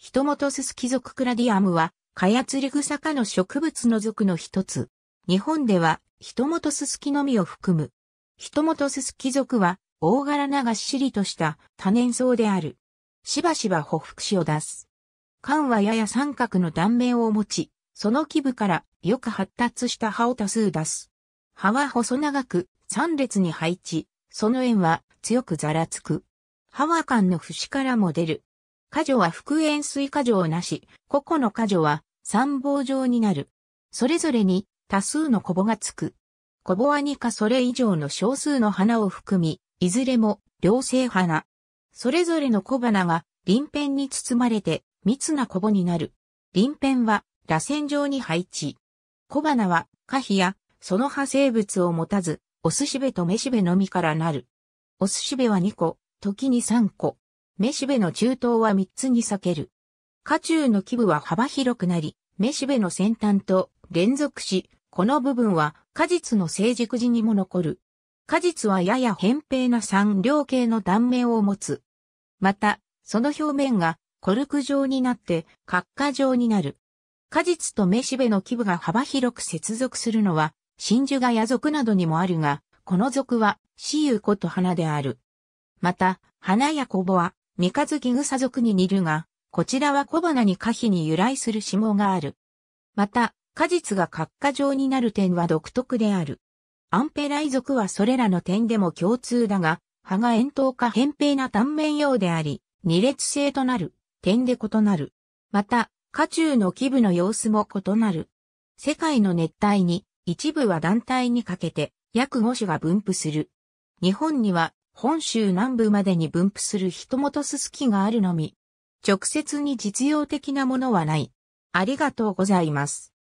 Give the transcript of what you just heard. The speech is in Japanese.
ヒトモトススキ属クラディアムは、カヤツリグサ科の植物の属の一つ。日本では、ヒトモトススキのみを含む。ヒトモトススキ属は、大柄ながっしりとした多年草である。しばしばほふくしを出す。缶はやや三角の断面を持ち、その基部からよく発達した葉を多数出す。葉は細長く三列に配置、その縁は強くざらつく。葉は間の節からも出る過剰は副塩水過剰なし、個々の過剰は三棒状になる。それぞれに多数のコボがつく。コボは2かそれ以上の少数の花を含み、いずれも両性花。それぞれの小花が輪辺に包まれて密なコボになる。輪辺は螺旋状に配置。小花は花皮やその派生物を持たず、おすしべとめしべのみからなる。おすしべは2個、時に3個。めしべの中東は3つに裂ける。下中の基部は幅広くなり、めしべの先端と連続し、この部分は果実の成熟時にも残る。果実はやや扁平な三両形の断面を持つ。また、その表面がコルク状になって角化状になる。果実とめしべの基部が幅広く接続するのは、真珠が野属などにもあるが、この属は、雌ユコと花である。また、花やコボは、三日月草族に似るが、こちらは小花に花碑に由来する指がある。また、果実が角化状になる点は独特である。アンペライ族はそれらの点でも共通だが、葉が円筒か扁平な断面用であり、二列性となる、点で異なる。また、下中の基部の様子も異なる。世界の熱帯に、一部は団体にかけて、約5種が分布する。日本には本州南部までに分布する人元すすきがあるのみ、直接に実用的なものはない。ありがとうございます。